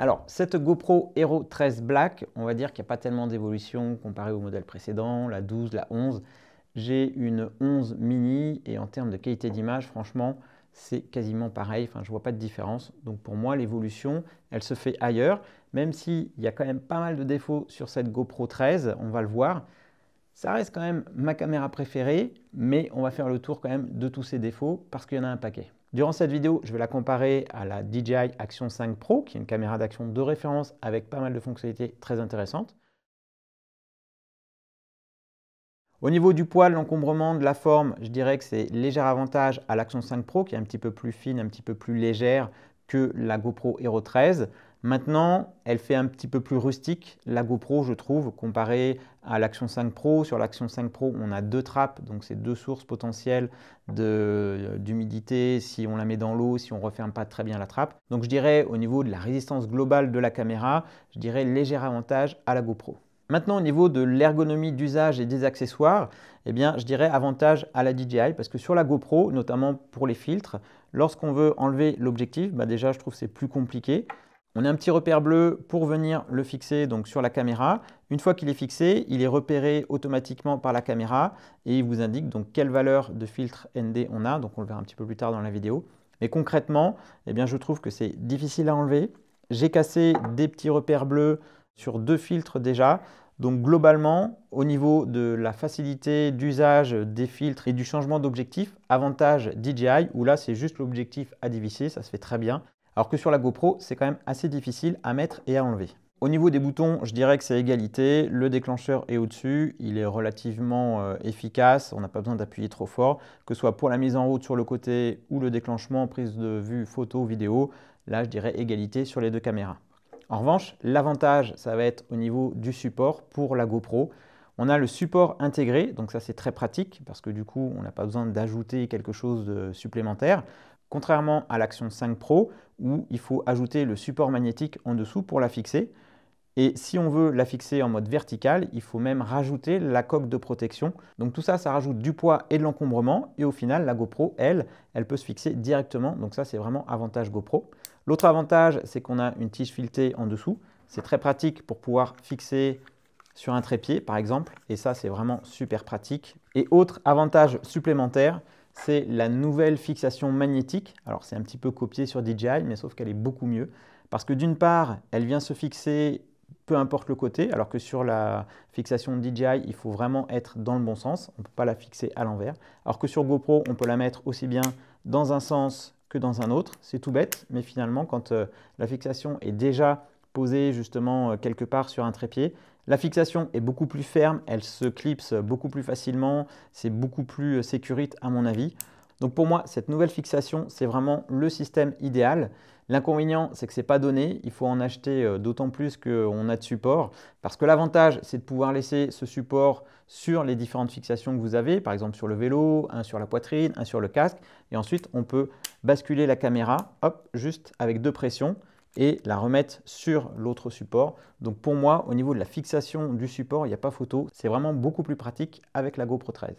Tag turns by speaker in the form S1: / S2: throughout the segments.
S1: Alors, cette GoPro Hero 13 Black, on va dire qu'il n'y a pas tellement d'évolution comparé au modèle précédent, la 12, la 11. J'ai une 11 mini et en termes de qualité d'image, franchement, c'est quasiment pareil. Enfin, je ne vois pas de différence. Donc pour moi, l'évolution, elle se fait ailleurs. Même s'il y a quand même pas mal de défauts sur cette GoPro 13, on va le voir. Ça reste quand même ma caméra préférée, mais on va faire le tour quand même de tous ces défauts parce qu'il y en a un paquet. Durant cette vidéo, je vais la comparer à la DJI Action 5 Pro, qui est une caméra d'action de référence avec pas mal de fonctionnalités très intéressantes. Au niveau du de l'encombrement, de la forme, je dirais que c'est léger avantage à l'Action 5 Pro, qui est un petit peu plus fine, un petit peu plus légère que la GoPro Hero 13. Maintenant, elle fait un petit peu plus rustique, la GoPro, je trouve, comparée à l'Action 5 Pro. Sur l'Action 5 Pro, on a deux trappes, donc c'est deux sources potentielles euh, d'humidité si on la met dans l'eau, si on ne referme pas très bien la trappe. Donc je dirais, au niveau de la résistance globale de la caméra, je dirais léger avantage à la GoPro. Maintenant, au niveau de l'ergonomie d'usage et des accessoires, eh bien, je dirais avantage à la DJI parce que sur la GoPro, notamment pour les filtres, lorsqu'on veut enlever l'objectif, bah, déjà, je trouve que c'est plus compliqué. On a un petit repère bleu pour venir le fixer donc sur la caméra. Une fois qu'il est fixé, il est repéré automatiquement par la caméra et il vous indique donc quelle valeur de filtre ND on a. Donc on le verra un petit peu plus tard dans la vidéo. Mais concrètement, eh bien, je trouve que c'est difficile à enlever. J'ai cassé des petits repères bleus sur deux filtres déjà. Donc globalement, au niveau de la facilité d'usage des filtres et du changement d'objectif, avantage DJI, où là c'est juste l'objectif à dévisser, ça se fait très bien. Alors que sur la GoPro, c'est quand même assez difficile à mettre et à enlever. Au niveau des boutons, je dirais que c'est égalité. Le déclencheur est au-dessus, il est relativement euh, efficace, on n'a pas besoin d'appuyer trop fort, que ce soit pour la mise en route sur le côté ou le déclenchement prise de vue photo, vidéo. Là, je dirais égalité sur les deux caméras. En revanche, l'avantage, ça va être au niveau du support pour la GoPro. On a le support intégré, donc ça c'est très pratique parce que du coup on n'a pas besoin d'ajouter quelque chose de supplémentaire. Contrairement à l'action 5 Pro, où il faut ajouter le support magnétique en dessous pour la fixer. Et si on veut la fixer en mode vertical, il faut même rajouter la coque de protection. Donc tout ça, ça rajoute du poids et de l'encombrement. Et au final, la GoPro, elle, elle peut se fixer directement. Donc ça, c'est vraiment avantage GoPro. L'autre avantage, c'est qu'on a une tige filetée en dessous. C'est très pratique pour pouvoir fixer sur un trépied, par exemple. Et ça, c'est vraiment super pratique. Et autre avantage supplémentaire, c'est la nouvelle fixation magnétique. Alors c'est un petit peu copié sur DJI, mais sauf qu'elle est beaucoup mieux. Parce que d'une part, elle vient se fixer peu importe le côté, alors que sur la fixation DJI, il faut vraiment être dans le bon sens. On ne peut pas la fixer à l'envers. Alors que sur GoPro, on peut la mettre aussi bien dans un sens que dans un autre. C'est tout bête, mais finalement, quand euh, la fixation est déjà posée justement euh, quelque part sur un trépied, la fixation est beaucoup plus ferme, elle se clipse beaucoup plus facilement, c'est beaucoup plus euh, sécurite à mon avis. Donc pour moi, cette nouvelle fixation, c'est vraiment le système idéal. L'inconvénient, c'est que ce n'est pas donné. Il faut en acheter euh, d'autant plus qu'on a de support. Parce que l'avantage, c'est de pouvoir laisser ce support sur les différentes fixations que vous avez, par exemple sur le vélo, un sur la poitrine, un sur le casque. Et ensuite, on peut basculer la caméra, hop, juste avec deux pressions et la remettre sur l'autre support. Donc pour moi, au niveau de la fixation du support, il n'y a pas photo. C'est vraiment beaucoup plus pratique avec la GoPro 13.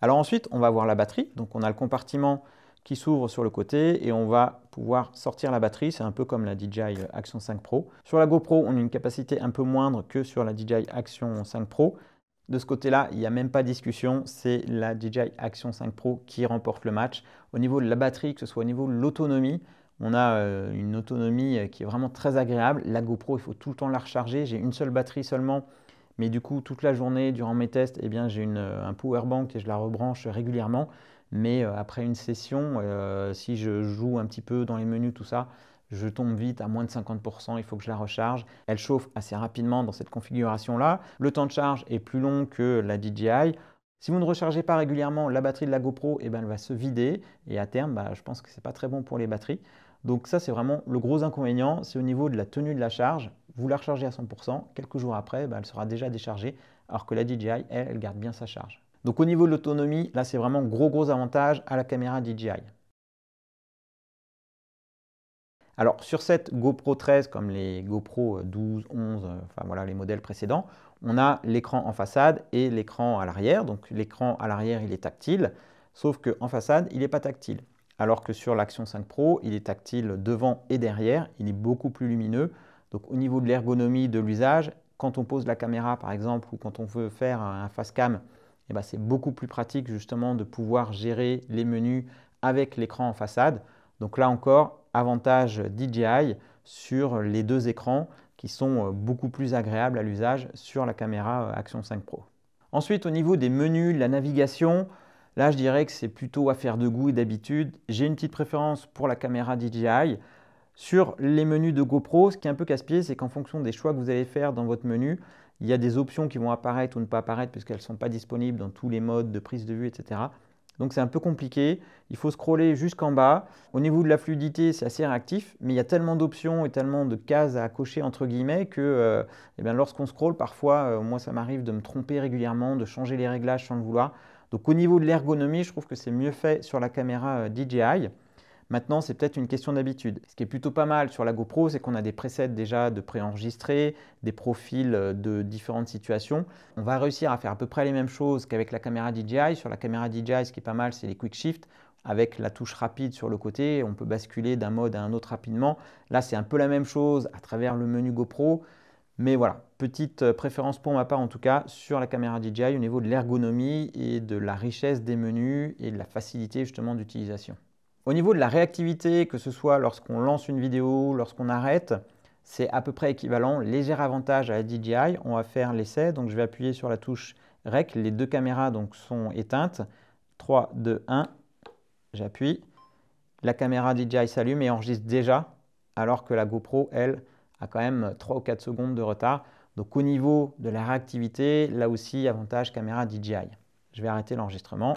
S1: Alors ensuite, on va voir la batterie. Donc on a le compartiment qui s'ouvre sur le côté et on va pouvoir sortir la batterie. C'est un peu comme la DJI Action 5 Pro. Sur la GoPro, on a une capacité un peu moindre que sur la DJI Action 5 Pro. De ce côté-là, il n'y a même pas de discussion, c'est la DJI Action 5 Pro qui remporte le match. Au niveau de la batterie, que ce soit au niveau de l'autonomie, on a euh, une autonomie euh, qui est vraiment très agréable. La GoPro, il faut tout le temps la recharger. J'ai une seule batterie seulement, mais du coup, toute la journée, durant mes tests, eh bien, j'ai euh, un power bank et je la rebranche régulièrement. Mais après une session, si je joue un petit peu dans les menus, tout ça, je tombe vite à moins de 50%, il faut que je la recharge. Elle chauffe assez rapidement dans cette configuration-là. Le temps de charge est plus long que la DJI. Si vous ne rechargez pas régulièrement la batterie de la GoPro, eh ben, elle va se vider et à terme, bah, je pense que ce n'est pas très bon pour les batteries. Donc ça, c'est vraiment le gros inconvénient, c'est au niveau de la tenue de la charge. Vous la rechargez à 100%, quelques jours après, bah, elle sera déjà déchargée, alors que la DJI, elle, elle garde bien sa charge. Donc au niveau de l'autonomie, là, c'est vraiment gros gros avantage à la caméra DJI. Alors sur cette GoPro 13, comme les GoPro 12, euh, 11, euh, enfin voilà les modèles précédents, on a l'écran en façade et l'écran à l'arrière. Donc l'écran à l'arrière, il est tactile, sauf qu'en façade, il n'est pas tactile. Alors que sur l'Action 5 Pro, il est tactile devant et derrière, il est beaucoup plus lumineux. Donc au niveau de l'ergonomie de l'usage, quand on pose la caméra par exemple ou quand on veut faire un face cam, eh ben, c'est beaucoup plus pratique justement de pouvoir gérer les menus avec l'écran en façade. Donc là encore, Avantage DJI sur les deux écrans qui sont euh, beaucoup plus agréables à l'usage sur la caméra euh, Action 5 Pro. Ensuite, au niveau des menus, la navigation, là je dirais que c'est plutôt affaire de goût et d'habitude. J'ai une petite préférence pour la caméra DJI. Sur les menus de GoPro, ce qui est un peu casse-pied, c'est qu'en fonction des choix que vous allez faire dans votre menu, il y a des options qui vont apparaître ou ne pas apparaître puisqu'elles ne sont pas disponibles dans tous les modes de prise de vue, etc. Donc c'est un peu compliqué. Il faut scroller jusqu'en bas. Au niveau de la fluidité, c'est assez réactif, mais il y a tellement d'options et tellement de cases à cocher entre guillemets que euh, eh lorsqu'on scrolle, parfois, euh, moi ça m'arrive de me tromper régulièrement, de changer les réglages sans le vouloir. Donc au niveau de l'ergonomie, je trouve que c'est mieux fait sur la caméra euh, DJI. Maintenant, c'est peut-être une question d'habitude. Ce qui est plutôt pas mal sur la GoPro, c'est qu'on a des presets déjà de préenregistrés, des profils euh, de différentes situations. On va réussir à faire à peu près les mêmes choses qu'avec la caméra DJI. Sur la caméra DJI, ce qui est pas mal, c'est les quick shifts avec la touche rapide sur le côté, on peut basculer d'un mode à un autre rapidement. Là, c'est un peu la même chose à travers le menu GoPro. Mais voilà, petite euh, préférence pour ma part en tout cas sur la caméra DJI au niveau de l'ergonomie et de la richesse des menus et de la facilité justement d'utilisation. Au niveau de la réactivité, que ce soit lorsqu'on lance une vidéo, lorsqu'on arrête, c'est à peu près équivalent. Léger avantage à la DJI, on va faire l'essai. Donc je vais appuyer sur la touche REC, les deux caméras donc, sont éteintes. 3, 2, 1, j'appuie. La caméra DJI s'allume et enregistre déjà, alors que la GoPro, elle, a quand même 3 ou 4 secondes de retard. Donc au niveau de la réactivité, là aussi, avantage caméra DJI. Je vais arrêter l'enregistrement.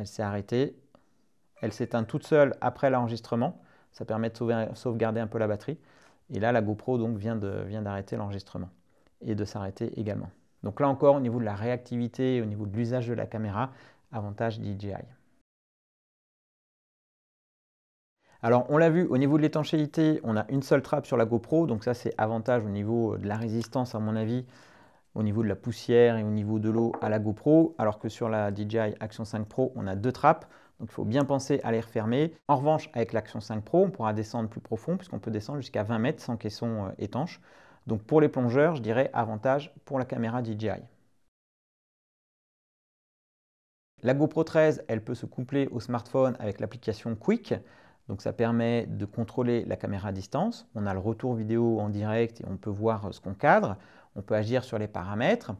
S1: Elle s'est arrêtée. Elle s'éteint toute seule après l'enregistrement. Ça permet de sauvegarder un peu la batterie. Et là, la GoPro donc, vient d'arrêter l'enregistrement et de s'arrêter également. Donc là encore, au niveau de la réactivité, au niveau de l'usage de la caméra, avantage DJI. Alors on l'a vu, au niveau de l'étanchéité, on a une seule trappe sur la GoPro, donc ça c'est avantage au niveau de la résistance à mon avis au niveau de la poussière et au niveau de l'eau à la GoPro, alors que sur la DJI Action 5 Pro, on a deux trappes. Donc il faut bien penser à les refermer. En revanche, avec l'Action 5 Pro, on pourra descendre plus profond puisqu'on peut descendre jusqu'à 20 mètres sans caisson euh, étanche. Donc pour les plongeurs, je dirais avantage pour la caméra DJI. La GoPro 13, elle peut se coupler au smartphone avec l'application Quick. Donc ça permet de contrôler la caméra à distance. On a le retour vidéo en direct et on peut voir euh, ce qu'on cadre on peut agir sur les paramètres,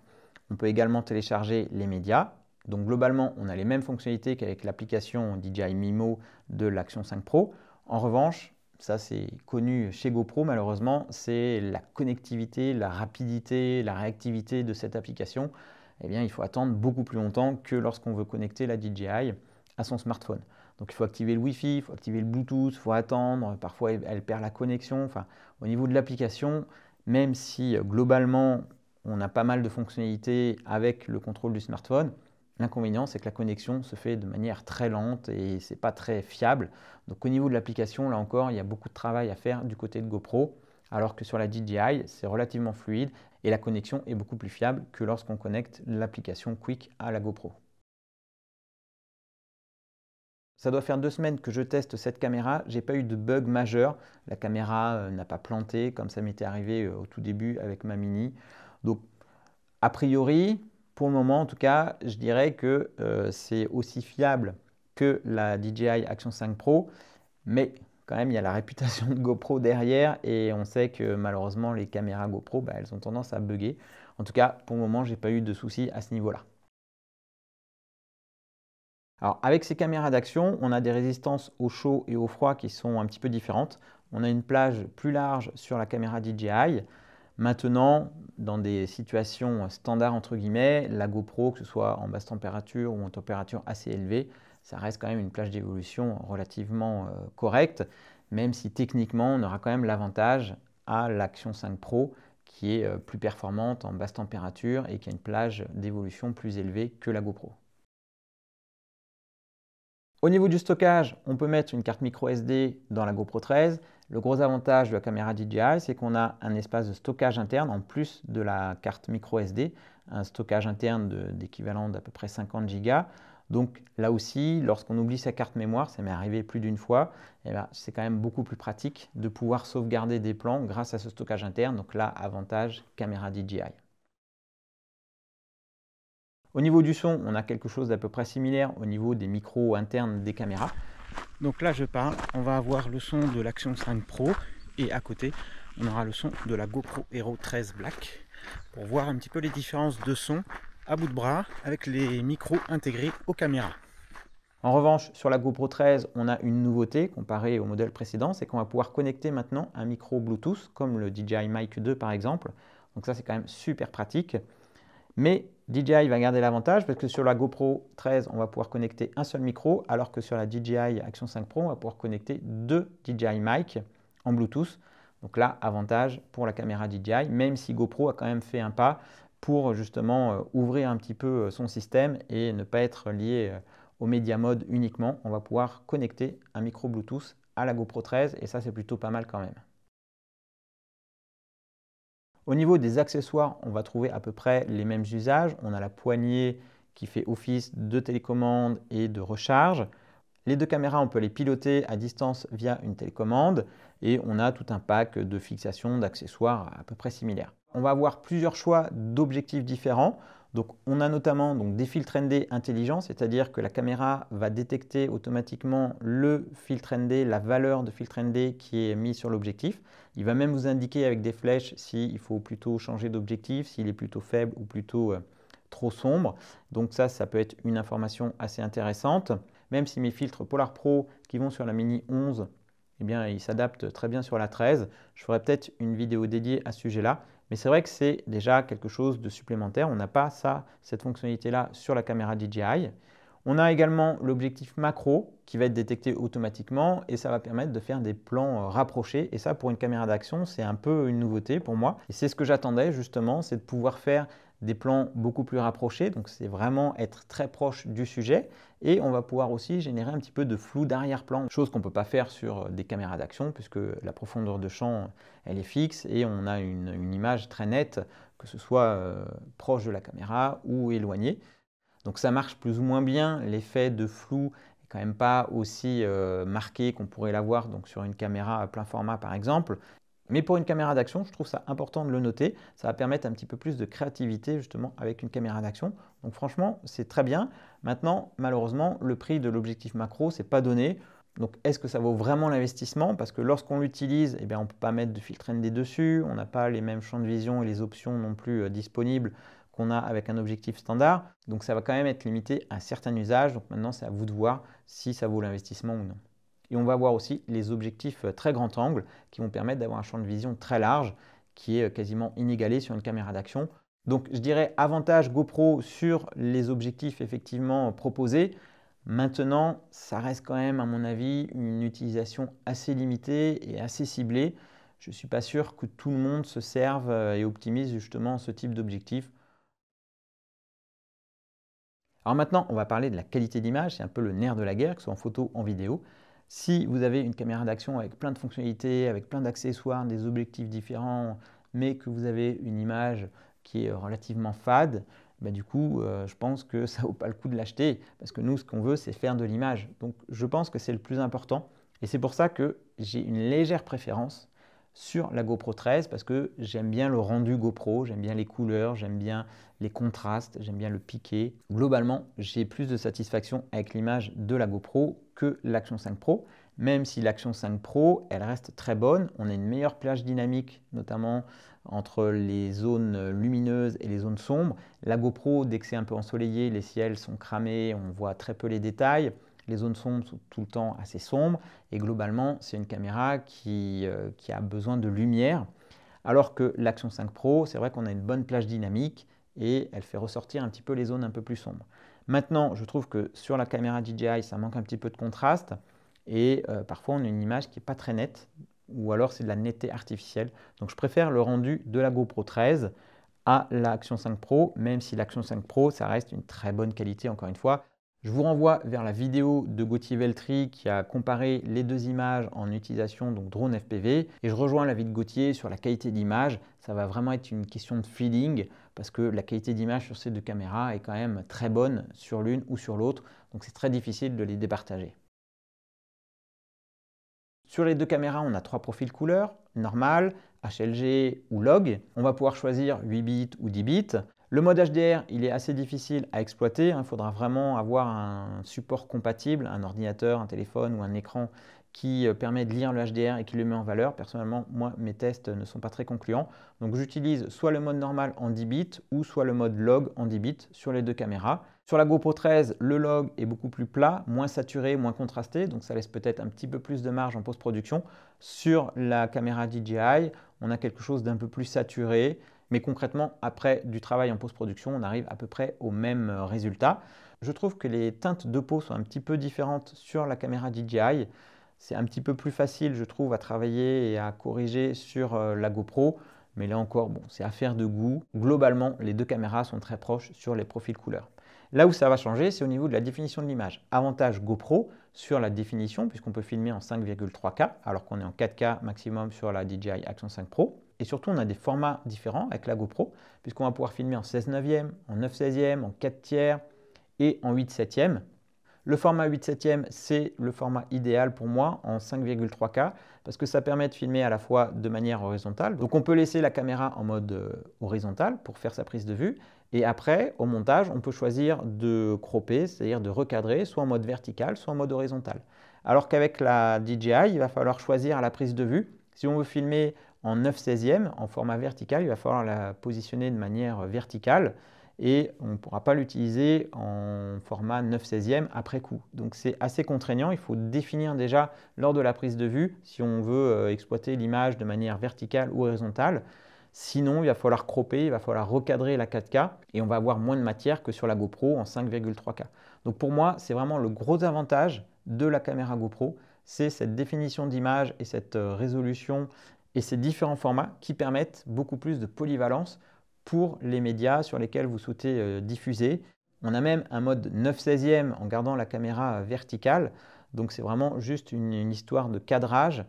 S1: on peut également télécharger les médias. Donc globalement, on a les mêmes fonctionnalités qu'avec l'application DJI Mimo de l'Action 5 Pro. En revanche, ça c'est connu chez GoPro malheureusement, c'est la connectivité, la rapidité, la réactivité de cette application. Eh bien, il faut attendre beaucoup plus longtemps que lorsqu'on veut connecter la DJI à son smartphone. Donc il faut activer le Wi-Fi, il faut activer le Bluetooth, il faut attendre, parfois elle perd la connexion. Enfin, au niveau de l'application, même si euh, globalement on a pas mal de fonctionnalités avec le contrôle du smartphone, L'inconvénient, c'est que la connexion se fait de manière très lente et c'est pas très fiable. Donc au niveau de l'application, là encore, il y a beaucoup de travail à faire du côté de GoPro, alors que sur la DJI, c'est relativement fluide et la connexion est beaucoup plus fiable que lorsqu'on connecte l'application Quick à la GoPro. Ça doit faire deux semaines que je teste cette caméra, j'ai pas eu de bug majeur. La caméra euh, n'a pas planté comme ça m'était arrivé euh, au tout début avec ma mini. Donc a priori, pour le moment en tout cas, je dirais que euh, c'est aussi fiable que la DJI Action 5 Pro, mais quand même il y a la réputation de GoPro derrière et on sait que malheureusement les caméras GoPro, bah, elles ont tendance à bugger. En tout cas, pour le moment, j'ai pas eu de soucis à ce niveau-là avec ces caméras d'action, on a des résistances au chaud et au froid qui sont un petit peu différentes. On a une plage plus large sur la caméra DJI. Maintenant, dans des situations standards entre guillemets, la GoPro, que ce soit en basse température ou en température assez élevée, ça reste quand même une plage d'évolution relativement euh, correcte, même si techniquement on aura quand même l'avantage à l'Action 5 Pro qui est euh, plus performante en basse température et qui a une plage d'évolution plus élevée que la GoPro. Au niveau du stockage, on peut mettre une carte micro SD dans la GoPro 13. Le gros avantage de la caméra DJI, c'est qu'on a un espace de stockage interne en plus de la carte micro SD, un stockage interne d'équivalent d'à peu près 50 Go. Donc là aussi, lorsqu'on oublie sa carte mémoire, ça m'est arrivé plus d'une fois, eh ben, c'est quand même beaucoup plus pratique de pouvoir sauvegarder des plans grâce à ce stockage interne. Donc là, avantage caméra DJI. Au niveau du son, on a quelque chose d'à peu près similaire au niveau des micros internes des caméras. Donc là, je parle, on va avoir le son de l'Action 5 Pro et à côté, on aura le son de la GoPro Hero 13 Black pour voir un petit peu les différences de son à bout de bras avec les micros intégrés aux caméras. En revanche, sur la GoPro 13, on a une nouveauté comparée au modèle précédent, c'est qu'on va pouvoir connecter maintenant un micro Bluetooth, comme le DJI Mic 2 par exemple. Donc ça, c'est quand même super pratique. Mais DJI va garder l'avantage parce que sur la GoPro 13, on va pouvoir connecter un seul micro, alors que sur la DJI Action 5 Pro, on va pouvoir connecter deux DJI mic en Bluetooth. Donc là, avantage pour la caméra DJI, même si GoPro a quand même fait un pas pour justement euh, ouvrir un petit peu euh, son système et ne pas être lié euh, au Media Mode uniquement. On va pouvoir connecter un micro Bluetooth à la GoPro 13 et ça, c'est plutôt pas mal quand même. Au niveau des accessoires, on va trouver à peu près les mêmes usages. On a la poignée qui fait office de télécommande et de recharge. Les deux caméras, on peut les piloter à distance via une télécommande et on a tout un pack de fixation d'accessoires à peu près similaires. On va avoir plusieurs choix d'objectifs différents. Donc on a notamment donc, des filtres ND intelligents, c'est-à-dire que la caméra va détecter automatiquement le filtre ND, la valeur de filtre ND qui est mise sur l'objectif. Il va même vous indiquer avec des flèches s'il faut plutôt changer d'objectif, s'il est plutôt faible ou plutôt euh, trop sombre. Donc ça, ça peut être une information assez intéressante. Même si mes filtres Polar Pro qui vont sur la Mini 11, eh bien, ils s'adaptent très bien sur la 13. Je ferai peut-être une vidéo dédiée à ce sujet-là. Mais c'est vrai que c'est déjà quelque chose de supplémentaire. On n'a pas ça, cette fonctionnalité-là sur la caméra DJI. On a également l'objectif macro qui va être détecté automatiquement et ça va permettre de faire des plans euh, rapprochés. Et ça, pour une caméra d'action, c'est un peu une nouveauté pour moi. Et c'est ce que j'attendais justement, c'est de pouvoir faire des plans beaucoup plus rapprochés, donc c'est vraiment être très proche du sujet, et on va pouvoir aussi générer un petit peu de flou d'arrière-plan, chose qu'on ne peut pas faire sur euh, des caméras d'action, puisque la profondeur de champ, elle est fixe, et on a une, image très nette, que ce soit euh, proche de la caméra ou éloignée. Donc ça marche plus ou moins bien, l'effet de flou n'est quand même pas aussi euh, marqué qu'on pourrait l'avoir donc sur une caméra à plein format par exemple, mais pour une caméra d'action, je trouve ça important de le noter. Ça va permettre un petit peu plus de créativité justement avec une caméra d'action. Donc franchement, c'est très bien. Maintenant, malheureusement, le prix de l'objectif macro, c'est pas donné. Donc est-ce que ça vaut vraiment l'investissement Parce que lorsqu'on l'utilise, eh bien, on ne peut pas mettre de filtre ND dessus, on n'a pas les mêmes champs de vision et les options non plus euh, disponibles qu'on a avec un objectif standard. Donc ça va quand même être limité à certains usages. Donc maintenant, c'est à vous de voir si ça vaut l'investissement ou non. Et on va voir aussi les objectifs euh, très grand angle qui vont permettre d'avoir un champ de vision très large qui est euh, quasiment inégalé sur une caméra d'action. Donc je dirais avantage GoPro sur les objectifs effectivement proposés. Maintenant, ça reste quand même à mon avis une utilisation assez limitée et assez ciblée. Je ne suis pas sûr que tout le monde se serve euh, et optimise justement ce type d'objectif. Alors maintenant, on va parler de la qualité d'image, c'est un peu le nerf de la guerre, que ce soit en photo, ou en vidéo. Si vous avez une caméra d'action avec plein de fonctionnalités, avec plein d'accessoires, des objectifs différents, mais que vous avez une image qui est relativement fade, bah, du coup, euh, je pense que ça vaut pas le coup de l'acheter parce que nous, ce qu'on veut, c'est faire de l'image. Donc, je pense que c'est le plus important et c'est pour ça que j'ai une légère préférence sur la GoPro 13 parce que j'aime bien le rendu GoPro, j'aime bien les couleurs, j'aime bien les contrastes, j'aime bien le piqué. Globalement, j'ai plus de satisfaction avec l'image de la GoPro que l'Action 5 Pro, même si l'Action 5 Pro, elle reste très bonne. On a une meilleure plage dynamique, notamment entre les zones lumineuses et les zones sombres. La GoPro, dès que c'est un peu ensoleillé, les ciels sont cramés, on voit très peu les détails les zones sombres sont tout le temps assez sombres. Et globalement, c'est une caméra qui, euh, a besoin de lumière. Alors que l'Action 5 Pro, c'est vrai qu'on a une bonne plage dynamique et elle fait ressortir un petit peu les zones un peu plus sombres. Maintenant, je trouve que sur la caméra DJI, ça manque un petit peu de contraste et euh, parfois on a une image qui n'est pas très nette ou alors c'est de la netteté artificielle. Donc je préfère le rendu de la GoPro 13 à l'Action 5 Pro, même si l'Action 5 Pro, ça reste une très bonne qualité encore une fois. Je vous renvoie vers la vidéo de Gauthier Veltri qui a comparé les deux images en utilisation donc drone FPV et je rejoins l'avis de Gauthier sur la qualité d'image. Ça va vraiment être une question de feeling parce que la qualité d'image sur ces deux caméras est quand même très bonne sur l'une ou sur l'autre donc c'est très difficile de les départager. Sur les deux caméras, on a trois profils couleurs, normal, HLG ou log. On va pouvoir choisir 8 bits ou 10 bits. Le mode HDR, il est assez difficile à exploiter. Il faudra vraiment avoir un support compatible, un ordinateur, un téléphone ou un écran qui euh, permet de lire le HDR et qui le met en valeur. Personnellement, moi, mes tests ne sont pas très concluants. Donc j'utilise soit le mode normal en 10 bits ou soit le mode log en 10 bits sur les deux caméras. Sur la GoPro 13, le log est beaucoup plus plat, moins saturé, moins contrasté, donc ça laisse peut-être un petit peu plus de marge en post-production. Sur la caméra DJI, on a quelque chose d'un peu plus saturé, mais concrètement, après du travail en post-production, on arrive à peu près au même euh, résultat. Je trouve que les teintes de peau sont un petit peu différentes sur la caméra DJI. C'est un petit peu plus facile, je trouve, à travailler et à corriger sur euh, la GoPro. Mais là encore, bon, c'est affaire de goût. Globalement, les deux caméras sont très proches sur les profils couleurs. Là où ça va changer, c'est au niveau de la définition de l'image. Avantage GoPro sur la définition, puisqu'on peut filmer en 5,3K, alors qu'on est en 4K maximum sur la DJI Action 5 Pro. Et surtout, on a des formats différents avec la GoPro, puisqu'on va pouvoir filmer en 16 9e en 9 16e, en 4 tiers et en 8 7e Le format 8 7e c'est le format idéal pour moi en 5,3K, parce que ça permet de filmer à la fois de manière horizontale. Donc on peut laisser la caméra en mode euh, horizontal pour faire sa prise de vue, et après, au montage, on peut choisir de cropper, c'est-à-dire de recadrer, soit en mode vertical, soit en mode horizontal. Alors qu'avec la DJI, il va falloir choisir la prise de vue si on veut filmer en 9 16e, en format vertical, il va falloir la positionner de manière verticale et on ne pourra pas l'utiliser en format 9 16e après coup. Donc c'est assez contraignant, il faut définir déjà lors de la prise de vue si on veut euh, exploiter l'image de manière verticale ou horizontale. Sinon, il va falloir cropper, il va falloir recadrer la 4K et on va avoir moins de matière que sur la GoPro en 5,3K. Donc pour moi, c'est vraiment le gros avantage de la caméra GoPro, c'est cette définition d'image et cette euh, résolution et ces différents formats qui permettent beaucoup plus de polyvalence pour les médias sur lesquels vous souhaitez euh, diffuser. On a même un mode 9 16e en gardant la caméra euh, verticale, donc c'est vraiment juste une, histoire de cadrage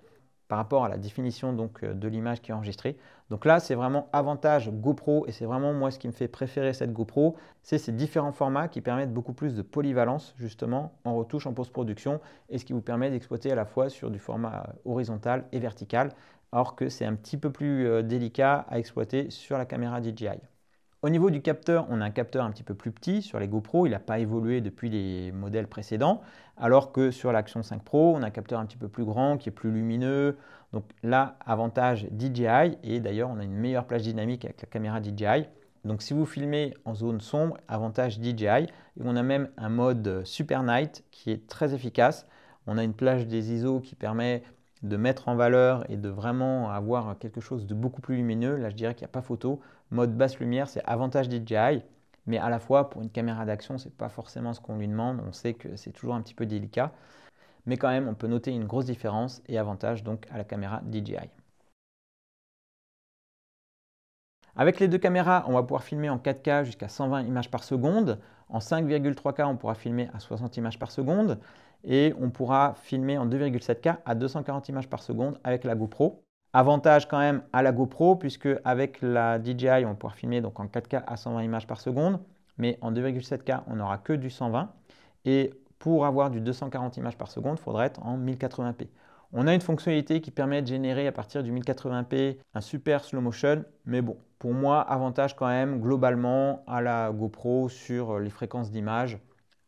S1: par rapport à la définition euh, de l'image qui est enregistrée. Donc là, c'est vraiment avantage GoPro et c'est vraiment moi ce qui me fait préférer cette GoPro, c'est ces différents formats qui permettent beaucoup plus de polyvalence justement en retouche, en post-production et ce qui vous permet d'exploiter à la fois sur du format horizontal et vertical alors que c'est un petit peu plus euh, délicat à exploiter sur la caméra DJI. Au niveau du capteur, on a un capteur un petit peu plus petit. Sur les GoPro, il n'a pas évolué depuis les modèles précédents, alors que sur l'Action 5 Pro, on a un capteur un petit peu plus grand, qui est plus lumineux. Donc là, avantage DJI, et d'ailleurs, on a une meilleure plage dynamique avec la caméra DJI. Donc si vous filmez en zone sombre, avantage DJI, et on a même un mode euh, Super Night qui est très efficace. On a une plage des ISO qui permet de mettre en valeur et de vraiment avoir quelque chose de beaucoup plus lumineux, là je dirais qu'il n'y a pas photo. Mode basse lumière, c'est avantage DJI, mais à la fois pour une caméra d'action, ce n'est pas forcément ce qu'on lui demande. On sait que c'est toujours un petit peu délicat, mais quand même, on peut noter une grosse différence et avantage donc à la caméra DJI. Avec les deux caméras, on va pouvoir filmer en 4K jusqu'à 120 images par seconde. En 5,3K, on pourra filmer à 60 images par seconde et on pourra filmer en 2,7K à 240 images par seconde avec la GoPro. Avantage quand même à la GoPro puisque avec la DJI on pourra filmer donc en 4K à 120 images par seconde, mais en 2,7K on n'aura que du 120 et pour avoir du 240 images par seconde, il faudrait être en 1080p. On a une fonctionnalité qui permet de générer à partir du 1080p un super slow motion, mais bon, pour moi, avantage quand même globalement à la GoPro sur les fréquences d'image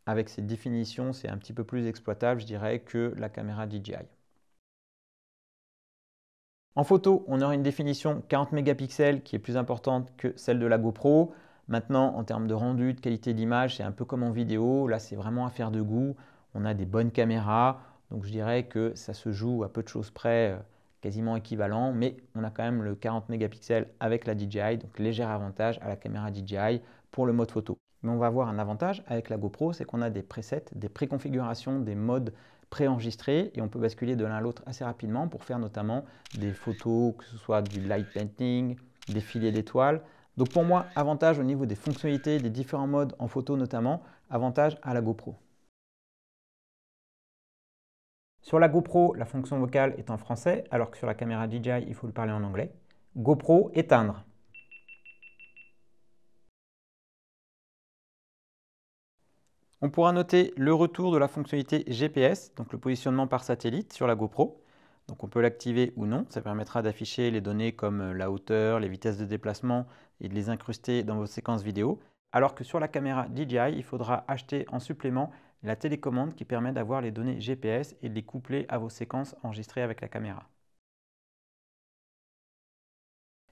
S1: avec cette définition, c'est un petit peu plus exploitable, je dirais, que la caméra DJI. En photo, on aura une définition 40 mégapixels qui est plus importante que celle de la GoPro. Maintenant, en termes de rendu, de qualité d'image, c'est un peu comme en vidéo. Là, c'est vraiment affaire de goût. On a des bonnes caméras. Donc, je dirais que ça se joue à peu de choses près, euh, quasiment équivalent. Mais on a quand même le 40 mégapixels avec la DJI. Donc, léger avantage à la caméra DJI pour le mode photo mais on va avoir un avantage avec la GoPro, c'est qu'on a des presets, des préconfigurations, des modes préenregistrés et on peut basculer de l'un à l'autre assez rapidement pour faire notamment des photos, que ce soit du light painting, des filets d'étoiles. Donc pour moi, avantage au niveau des fonctionnalités, des différents modes en photo notamment, avantage à la GoPro. Sur la GoPro, la fonction vocale est en français, alors que sur la caméra DJI, il faut le parler en anglais. GoPro, éteindre. On pourra noter le retour de la fonctionnalité GPS, donc le positionnement par satellite sur la GoPro. Donc on peut l'activer ou non, ça permettra d'afficher les données comme euh, la hauteur, les vitesses de déplacement et de les incruster dans vos séquences vidéo, alors que sur la caméra DJI, il faudra acheter en supplément la télécommande qui permet d'avoir les données GPS et de les coupler à vos séquences enregistrées avec la caméra.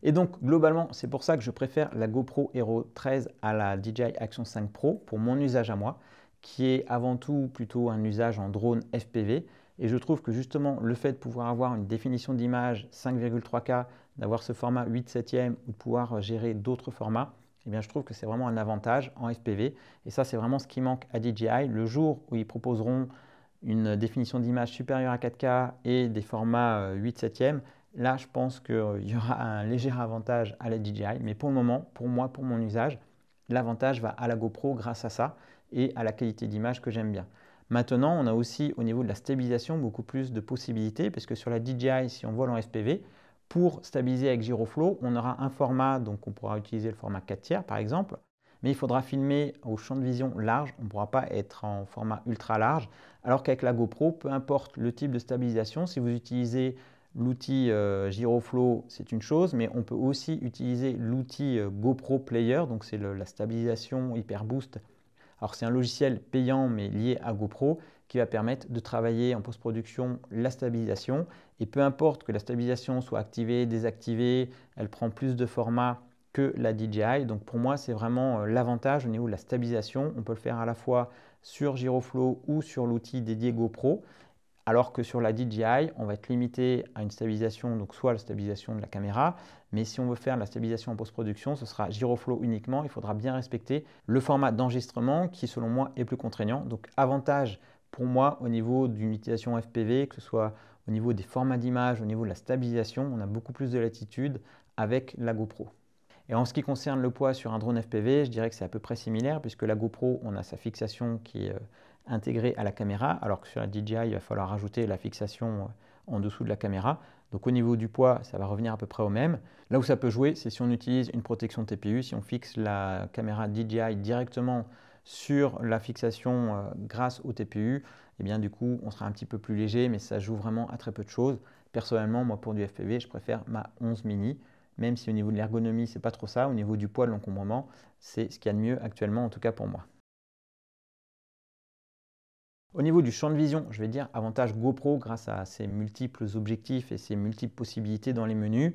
S1: Et donc globalement, c'est pour ça que je préfère la GoPro Hero 13 à la DJI Action 5 Pro pour mon usage à moi, qui est avant tout plutôt un usage en drone FPV. Et je trouve que justement le fait de pouvoir avoir une définition d'image 5,3K, d'avoir ce format 8 ou de pouvoir euh, gérer d'autres formats, eh bien, je trouve que c'est vraiment un avantage en FPV. Et ça, c'est vraiment ce qui manque à DJI. Le jour où ils proposeront une définition d'image supérieure à 4K et des formats 8 euh, e Là, je pense qu'il y aura un léger avantage à la DJI, mais pour le moment, pour moi, pour mon usage, l'avantage va à la GoPro grâce à ça et à la qualité d'image que j'aime bien. Maintenant, on a aussi au niveau de la stabilisation beaucoup plus de possibilités, parce que sur la DJI, si on voit en SPV, pour stabiliser avec Giroflow, on aura un format, donc on pourra utiliser le format 4 tiers par exemple, mais il faudra filmer au champ de vision large, on ne pourra pas être en format ultra large, alors qu'avec la GoPro, peu importe le type de stabilisation, si vous utilisez l'outil euh, Giroflow, c'est une chose, mais on peut aussi utiliser l'outil euh, GoPro Player, donc c'est la stabilisation Hyperboost. Alors c'est un logiciel payant mais lié à GoPro qui va permettre de travailler en post-production la stabilisation. Et peu importe que la stabilisation soit activée, désactivée, elle prend plus de formats que la DJI. Donc pour moi, c'est vraiment euh, l'avantage au niveau de la stabilisation. On peut le faire à la fois sur Giroflow ou sur l'outil dédié GoPro. Alors que sur la DJI, on va être limité à une stabilisation, donc soit la stabilisation de la caméra, mais si on veut faire la stabilisation en post-production, ce sera Gyroflow uniquement. Il faudra bien respecter le format d'enregistrement qui, selon moi, est plus contraignant. Donc, avantage pour moi au niveau d'une utilisation FPV, que ce soit au niveau des formats d'image, au niveau de la stabilisation, on a beaucoup plus de latitude avec la GoPro. Et en ce qui concerne le poids sur un drone FPV, je dirais que c'est à peu près similaire puisque la GoPro, on a sa fixation qui est euh, intégré à la caméra, alors que sur la DJI, il va falloir rajouter la fixation euh, en dessous de la caméra. Donc au niveau du poids, ça va revenir à peu près au même. Là où ça peut jouer, c'est si on utilise une protection TPU, si on fixe la caméra DJI directement sur la fixation euh, grâce au TPU, et eh bien du coup, on sera un petit peu plus léger, mais ça joue vraiment à très peu de choses. Personnellement, moi pour du FPV, je préfère ma 11 mini, même si au niveau de l'ergonomie, c'est pas trop ça, au niveau du poids de l'encombrement, c'est ce qu'il y a de mieux actuellement en tout cas pour moi. Au niveau du champ de vision, je vais dire avantage GoPro grâce à ses multiples objectifs et ses multiples possibilités dans les menus.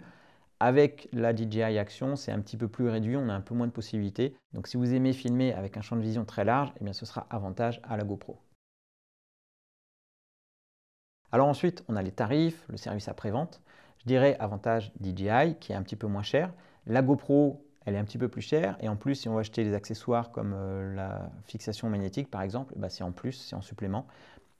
S1: Avec la DJI Action, c'est un petit peu plus réduit, on a un peu moins de possibilités. Donc si vous aimez filmer avec un champ de vision très large, eh bien ce sera avantage à la GoPro. Alors ensuite, on a les tarifs, le service après-vente. Je dirais avantage DJI qui est un petit peu moins cher. La GoPro elle est un petit peu plus chère. Et en plus, si on va acheter des accessoires comme euh, la fixation magnétique, par exemple, bah, c'est en plus, c'est en supplément.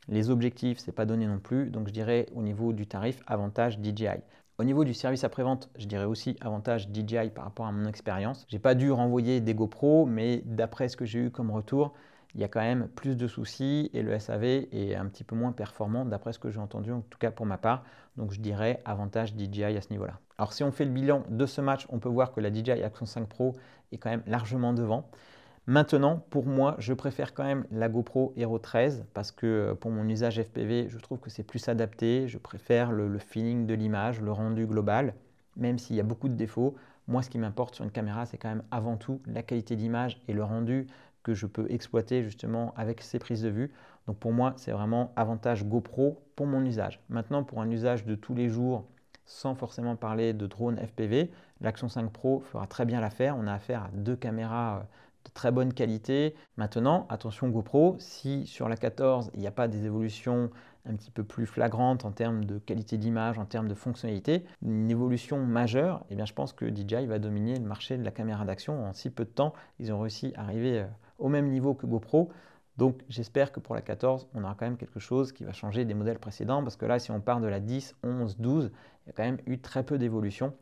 S1: Les objectifs, ce n'est pas donné non plus. Donc, je dirais au niveau du tarif, avantage DJI. Au niveau du service après-vente, je dirais aussi avantage DJI par rapport à mon expérience. J'ai pas dû renvoyer des GoPro, mais d'après ce que j'ai eu comme retour, il y a quand même plus de soucis et le SAV est un petit peu moins performant d'après ce que j'ai entendu, en tout cas pour ma part. Donc je dirais avantage DJI à ce niveau-là. Alors si on fait le bilan de ce match, on peut voir que la DJI Action 5 Pro est quand même largement devant. Maintenant, pour moi, je préfère quand même la GoPro Hero 13 parce que euh, pour mon usage FPV, je trouve que c'est plus adapté. Je préfère le, le feeling de l'image, le rendu global, même s'il y a beaucoup de défauts. Moi, ce qui m'importe sur une caméra, c'est quand même avant tout la qualité d'image et le rendu que je peux exploiter justement avec ces prises de vue. Donc pour moi, c'est vraiment avantage GoPro pour mon usage. Maintenant, pour un usage de tous les jours, sans forcément parler de drone FPV, l'Action 5 Pro fera très bien l'affaire. On a affaire à deux caméras euh, de très bonne qualité. Maintenant, attention GoPro, si sur la 14, il n'y a pas des évolutions un petit peu plus flagrantes en termes de qualité d'image, en termes de fonctionnalité, une évolution majeure, et eh bien, je pense que DJI va dominer le marché de la caméra d'action en si peu de temps. Ils ont réussi à arriver euh, au même niveau que GoPro. Donc j'espère que pour la 14, on aura quand même quelque chose qui va changer des modèles précédents, parce que là, si on part de la 10, 11, 12, il y a quand même eu très peu d'évolution.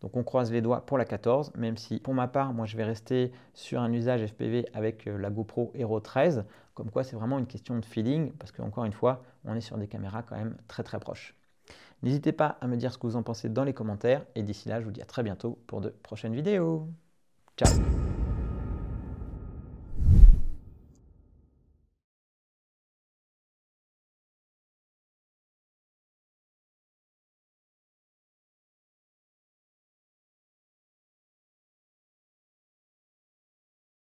S1: Donc on croise les doigts pour la 14, même si pour ma part, moi je vais rester sur un usage FPV avec euh, la GoPro Hero 13, comme quoi c'est vraiment une question de feeling, parce que encore une fois, on est sur des caméras quand même très très proches. N'hésitez pas à me dire ce que vous en pensez dans les commentaires, et d'ici là, je vous dis à très bientôt pour de prochaines vidéos. Ciao